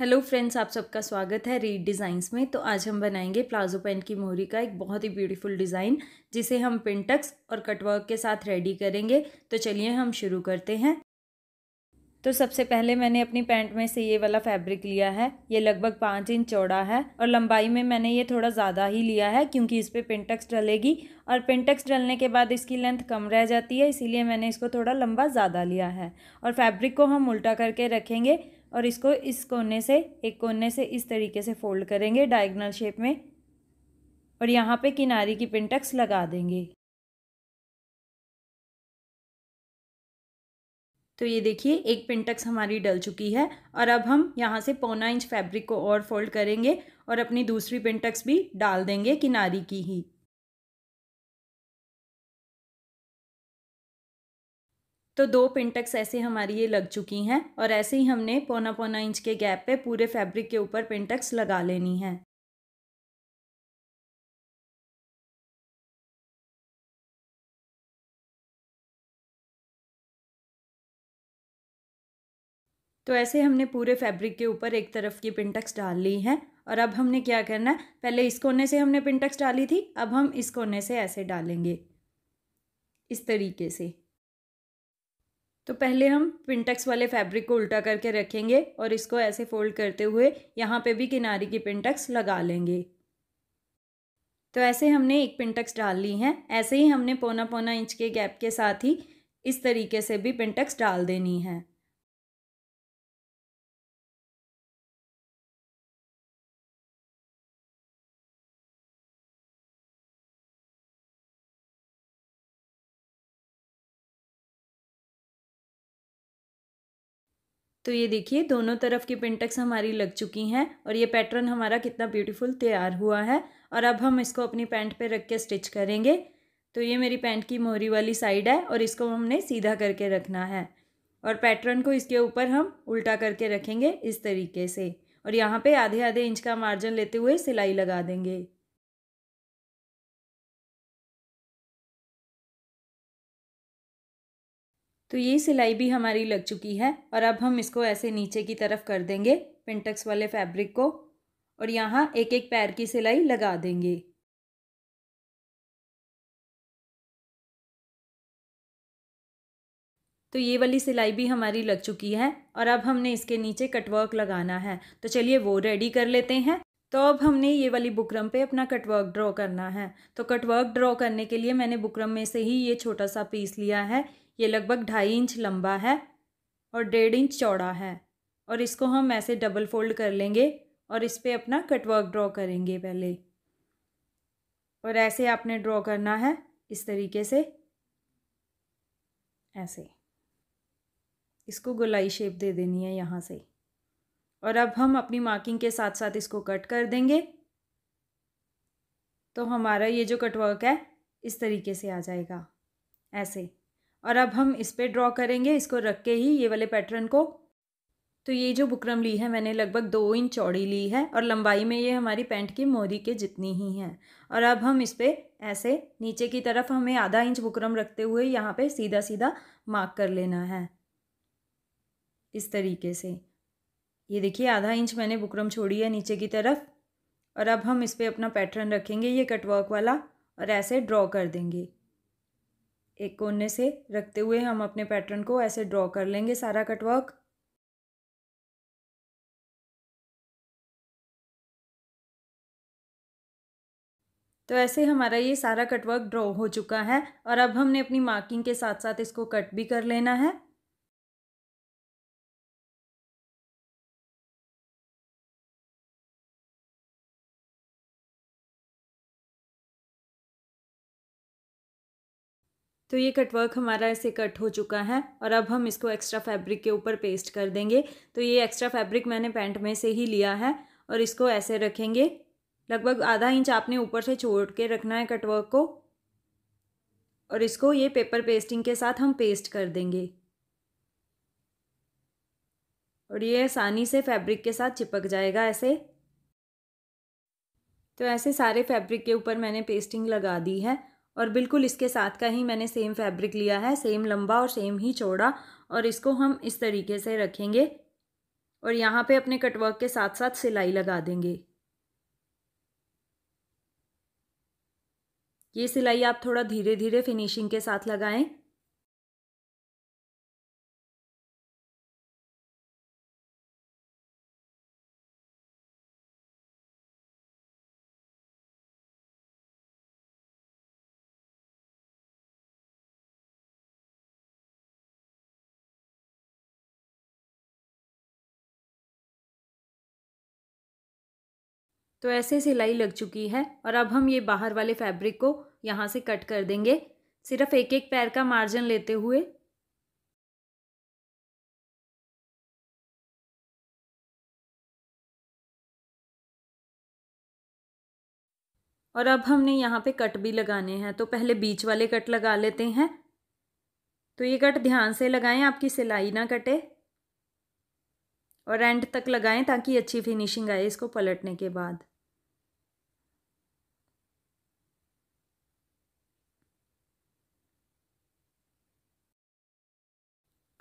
hello friends आप सबका स्वागत है रीड डिज़ाइंस में तो आज हम बनाएंगे प्लाजो पैंट की मोहरी का एक बहुत ही ब्यूटीफुल डिज़ाइन जिसे हम पिंटक्स और कटवर्क के साथ रेडी करेंगे तो चलिए हम शुरू करते हैं तो सबसे पहले मैंने अपनी पैंट में से ये वाला फैब्रिक लिया है ये लगभग पाँच इंच चौड़ा है और लंबाई में मैंने ये थोड़ा ज़्यादा ही लिया है क्योंकि इस पर पिंटक्स डलेगी और पिंटक्स डलने के बाद इसकी लेंथ कम रह जाती है इसीलिए मैंने इसको थोड़ा लंबा ज़्यादा लिया है और फैब्रिक को हम उल्टा करके रखेंगे और इसको इस कोने से एक कोने से इस तरीके से फोल्ड करेंगे डायगनल शेप में और यहाँ पे किनारी की पिंटक्स लगा देंगे तो ये देखिए एक पिंटक्स हमारी डल चुकी है और अब हम यहाँ से पौना इंच फैब्रिक को और फोल्ड करेंगे और अपनी दूसरी पिंटक्स भी डाल देंगे किनारी की ही तो दो पिंटक्स ऐसे हमारी ये लग चुकी हैं और ऐसे ही हमने पौना पौना इंच के गैप पे पूरे फैब्रिक के ऊपर पिंटक्स लगा लेनी है तो ऐसे हमने पूरे फैब्रिक के ऊपर एक तरफ की पिंटक्स डाल ली है और अब हमने क्या करना है पहले इस कोने से हमने पिंटक्स डाली थी अब हम इस कोने से ऐसे डालेंगे इस तरीके से तो पहले हम पिंटक्स वाले फैब्रिक को उल्टा करके रखेंगे और इसको ऐसे फोल्ड करते हुए यहाँ पे भी किनारे की पिंटक्स लगा लेंगे तो ऐसे हमने एक पिंटक्स डाल ली है ऐसे ही हमने पौना पौना इंच के गैप के साथ ही इस तरीके से भी पिंटक्स डाल देनी है तो ये देखिए दोनों तरफ की पिंटक्स हमारी लग चुकी हैं और ये पैटर्न हमारा कितना ब्यूटीफुल तैयार हुआ है और अब हम इसको अपनी पैंट पे रख के स्टिच करेंगे तो ये मेरी पैंट की मोहरी वाली साइड है और इसको हमने सीधा करके रखना है और पैटर्न को इसके ऊपर हम उल्टा करके रखेंगे इस तरीके से और यहाँ पे आधे आधे इंच का मार्जिन लेते हुए सिलाई लगा देंगे तो ये सिलाई भी हमारी लग चुकी है और अब हम इसको ऐसे नीचे की तरफ कर देंगे पिंटक्स वाले फैब्रिक को और यहाँ एक एक पैर की सिलाई लगा देंगे तो ये वाली सिलाई भी हमारी लग चुकी है और अब हमने इसके नीचे कटवर्क लगाना है तो चलिए वो रेडी कर लेते हैं तो अब हमने ये वाली बुकरम पे अपना कटवर्क ड्रॉ करना है तो कटवर्क ड्रॉ करने के लिए मैंने बुकरम में से ही ये छोटा सा पीस लिया है ये लगभग ढाई इंच लंबा है और डेढ़ इंच चौड़ा है और इसको हम ऐसे डबल फोल्ड कर लेंगे और इस पर अपना कटवर्क ड्रॉ करेंगे पहले और ऐसे आपने ड्रॉ करना है इस तरीके से ऐसे इसको गोलाई शेप दे देनी है यहाँ से और अब हम अपनी मार्किंग के साथ साथ इसको कट कर देंगे तो हमारा ये जो कटवर्क है इस तरीके से आ जाएगा ऐसे और अब हम इस पर ड्रॉ करेंगे इसको रख के ही ये वाले पैटर्न को तो ये जो बुकरम ली है मैंने लगभग दो इंच चौड़ी ली है और लंबाई में ये हमारी पैंट की मोरी के जितनी ही है और अब हम इस पर ऐसे नीचे की तरफ हमें आधा इंच बुकरम रखते हुए यहाँ पे सीधा सीधा मार्क कर लेना है इस तरीके से ये देखिए आधा इंच मैंने बुकरम छोड़ी है नीचे की तरफ और अब हम इस पर अपना पैटर्न रखेंगे ये कटवर्क वाला और ऐसे ड्रॉ कर देंगे एक कोने से रखते हुए हम अपने पैटर्न को ऐसे ड्रॉ कर लेंगे सारा कटवर्क तो ऐसे हमारा ये सारा कटवर्क ड्रॉ हो चुका है और अब हमने अपनी मार्किंग के साथ साथ इसको कट भी कर लेना है तो ये कटवर्क हमारा ऐसे कट हो चुका है और अब हम इसको एक्स्ट्रा फैब्रिक के ऊपर पेस्ट कर देंगे तो ये एक्स्ट्रा फैब्रिक मैंने पैंट में से ही लिया है और इसको ऐसे रखेंगे लगभग आधा इंच आपने ऊपर से छोड़ के रखना है कटवर्क को और इसको ये पेपर पेस्टिंग के साथ हम पेस्ट कर देंगे और ये आसानी से फैब्रिक के साथ चिपक जाएगा ऐसे तो ऐसे सारे फैब्रिक के ऊपर मैंने पेस्टिंग लगा दी है और बिल्कुल इसके साथ का ही मैंने सेम फैब्रिक लिया है सेम लंबा और सेम ही चौड़ा और इसको हम इस तरीके से रखेंगे और यहाँ पे अपने कटवर्क के साथ साथ सिलाई लगा देंगे ये सिलाई आप थोड़ा धीरे धीरे फिनिशिंग के साथ लगाएं तो ऐसे सिलाई लग चुकी है और अब हम ये बाहर वाले फैब्रिक को यहाँ से कट कर देंगे सिर्फ एक एक पैर का मार्जिन लेते हुए और अब हमने यहाँ पे कट भी लगाने हैं तो पहले बीच वाले कट लगा लेते हैं तो ये कट ध्यान से लगाएं आपकी सिलाई ना कटे और एंड तक लगाएं ताकि अच्छी फिनिशिंग आए इसको पलटने के बाद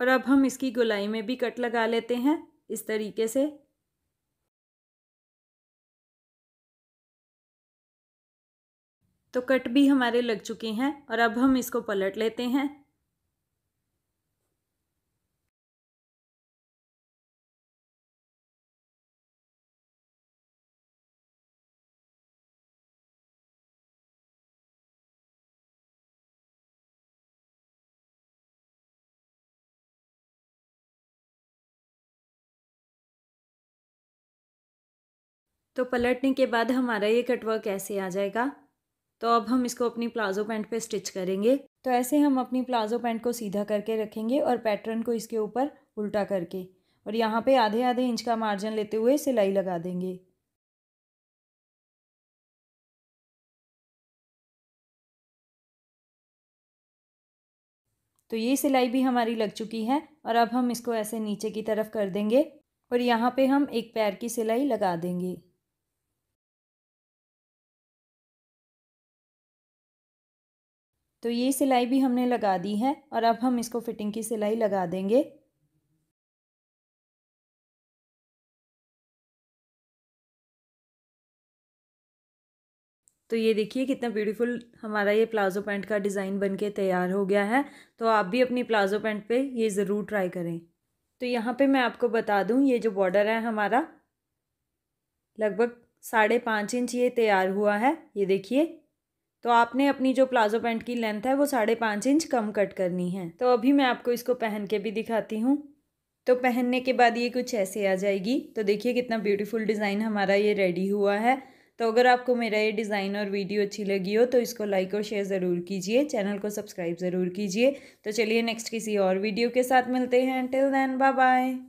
और अब हम इसकी गोलाई में भी कट लगा लेते हैं इस तरीके से तो कट भी हमारे लग चुके हैं और अब हम इसको पलट लेते हैं तो पलटने के बाद हमारा ये कटवर्क ऐसे आ जाएगा तो अब हम इसको अपनी प्लाजो पैंट पे स्टिच करेंगे तो ऐसे हम अपनी प्लाजो पैंट को सीधा करके रखेंगे और पैटर्न को इसके ऊपर उल्टा करके और यहाँ पे आधे आधे इंच का मार्जिन लेते हुए सिलाई लगा देंगे तो ये सिलाई भी हमारी लग चुकी है और अब हम इसको ऐसे नीचे की तरफ कर देंगे और यहाँ पे हम एक पैर की सिलाई लगा देंगे तो ये सिलाई भी हमने लगा दी है और अब हम इसको फिटिंग की सिलाई लगा देंगे तो ये देखिए कितना ब्यूटीफुल हमारा ये प्लाज़ो पैंट का डिज़ाइन बन के तैयार हो गया है तो आप भी अपनी प्लाज़ो पैंट पे ये ज़रूर ट्राई करें तो यहाँ पे मैं आपको बता दूँ ये जो बॉर्डर है हमारा लगभग साढ़े पाँच इंच ये तैयार हुआ है ये देखिए तो आपने अपनी जो प्लाजो पैंट की लेंथ है वो साढ़े पाँच इंच कम कट करनी है तो अभी मैं आपको इसको पहन के भी दिखाती हूँ तो पहनने के बाद ये कुछ ऐसे आ जाएगी तो देखिए कितना ब्यूटीफुल डिज़ाइन हमारा ये रेडी हुआ है तो अगर आपको मेरा ये डिज़ाइन और वीडियो अच्छी लगी हो तो इसको लाइक और शेयर ज़रूर कीजिए चैनल को सब्सक्राइब ज़रूर कीजिए तो चलिए नेक्स्ट किसी और वीडियो के साथ मिलते हैं टिल देन बाय बाय